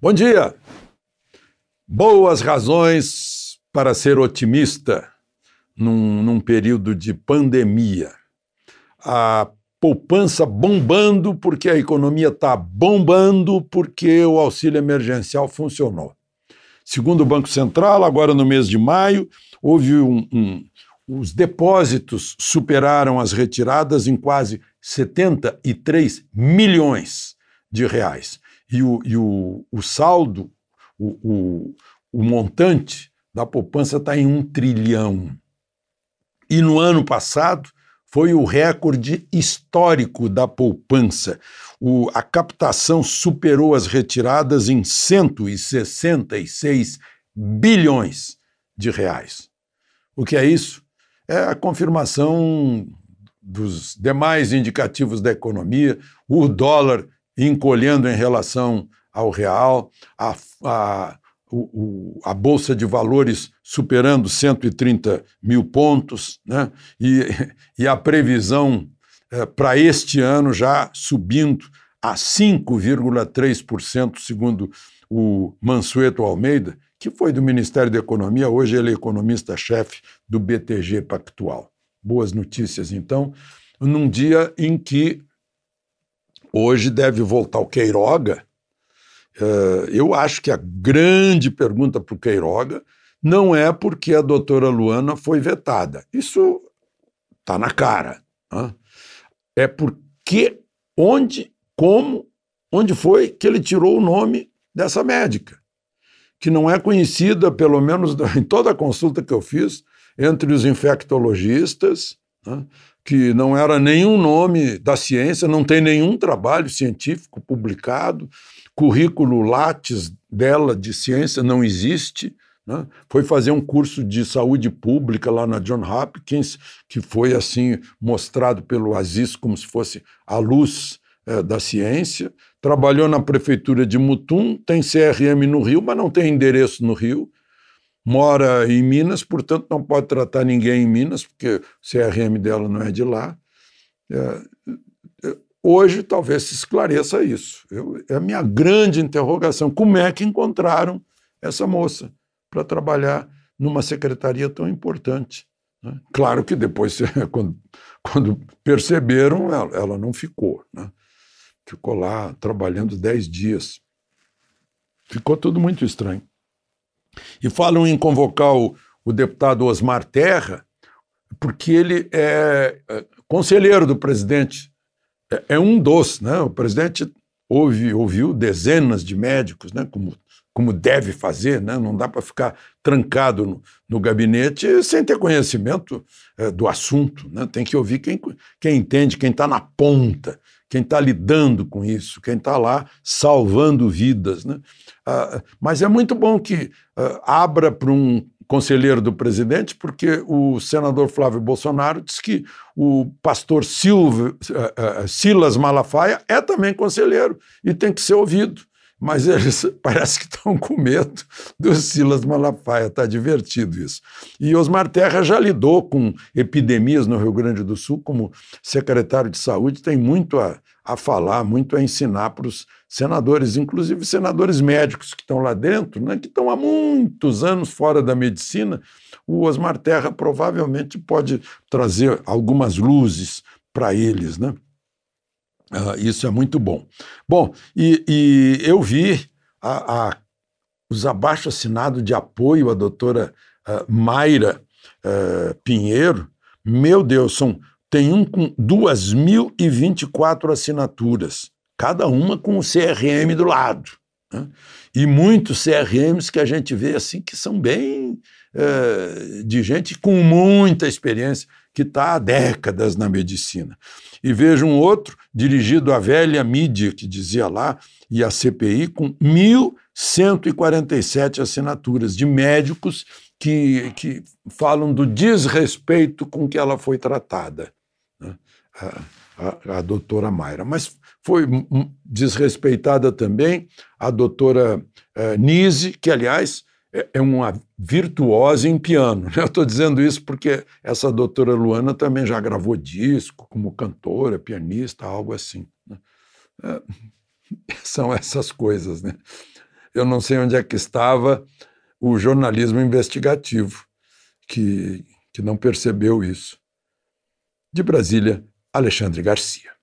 Bom dia! Boas razões para ser otimista num, num período de pandemia. A poupança bombando porque a economia está bombando porque o auxílio emergencial funcionou. Segundo o Banco Central, agora no mês de maio, houve um, um, os depósitos superaram as retiradas em quase 73 milhões de reais. E o, e o, o saldo, o, o, montante da poupança está em um trilhão. E no ano passado foi o recorde histórico da poupança. a captação superou as retiradas em 166 bilhões de reais. O que é isso? é a confirmação dos demais indicativos da economia, o dólar encolhendo em relação ao real, a, a, o, a Bolsa de Valores superando 130 mil pontos, né? e, e a previsão é, para este ano já subindo a 5,3%, segundo o Mansueto Almeida, que foi do Ministério da Economia, hoje ele é economista-chefe do BTG Pactual. Boas notícias, então, num dia em que hoje deve voltar o Queiroga. Eh, eu acho que a grande pergunta para o Queiroga não é porque a doutora Luana foi vetada. Isso está na cara. É porque, onde, como, onde foi que ele tirou o nome dessa médica que não é conhecida, pelo menos em toda a consulta que eu fiz, entre os infectologistas, né, que não era nenhum nome da ciência, não tem nenhum trabalho científico publicado, currículo Lattes dela de ciência não existe. Né? Foi fazer um curso de saúde pública lá na John Hopkins, que foi assim mostrado pelo Aziz como se fosse a luz é, da ciência trabalhou na prefeitura de Mutum, tem CRM no Rio, mas não tem endereço no Rio, mora em Minas, portanto não pode tratar ninguém em Minas, porque o CRM dela não é de lá. É, é, hoje talvez se esclareça isso. Eu, é a minha grande interrogação: como é que encontraram essa moça para trabalhar numa secretaria tão importante? Né? Claro que depois, quando, quando perceberam, ela, ela não ficou. Né? Ficou lá trabalhando dez dias. Ficou tudo muito estranho. E falam em convocar o, o deputado Osmar Terra, porque ele é, é conselheiro do presidente. É, é um dos, né? O presidente ouve, ouviu dezenas de médicos, né? Como como deve fazer, né? não dá para ficar trancado no, no, gabinete sem ter conhecimento é, do assunto. Né? Tem que ouvir quem, quem entende, quem está na ponta, quem está lidando com isso, quem está lá salvando vidas. Né? Ah, mas é muito bom que ah, abra para um conselheiro do presidente, porque o senador Flávio Bolsonaro diz que o pastor Silvio, eh, eh, Silas Malafaia é também conselheiro e tem que ser ouvido mas eles parece que estão com medo do Silas Malafaia, está divertido isso. E Osmar Terra já lidou com epidemias no Rio Grande do Sul, como secretário de saúde, tem muito a, a falar, muito a ensinar para os senadores, inclusive senadores médicos que estão lá dentro, né, que estão há muitos anos fora da medicina. O Osmar Terra provavelmente pode trazer algumas luzes para eles, né? Uh, isso é muito bom. Bom, e, e eu vi a, a, os abaixo-assinados de apoio à doutora uh, Mayra uh, Pinheiro. Meu Deus, são, tem um com 2.024 assinaturas, cada uma com o CRM do lado. Né? E muitos CRMs que a gente vê assim que são bem de gente com muita experiência que está há décadas na medicina. E vejo um outro dirigido à velha mídia, que dizia lá, e à CPI, com 1.147 assinaturas de médicos que, que falam do desrespeito com que ela foi tratada, né? a, a, a doutora Mayra. Mas foi desrespeitada também a doutora eh, Nise, que, aliás, é, é uma virtuosa em piano. Né? Eu estou dizendo isso porque essa doutora Luana também já gravou disco como cantora, pianista, algo assim. Né? É, são essas coisas. Né? Eu não sei onde é que estava o jornalismo investigativo que, que não percebeu isso. De Brasília, Alexandre Garcia.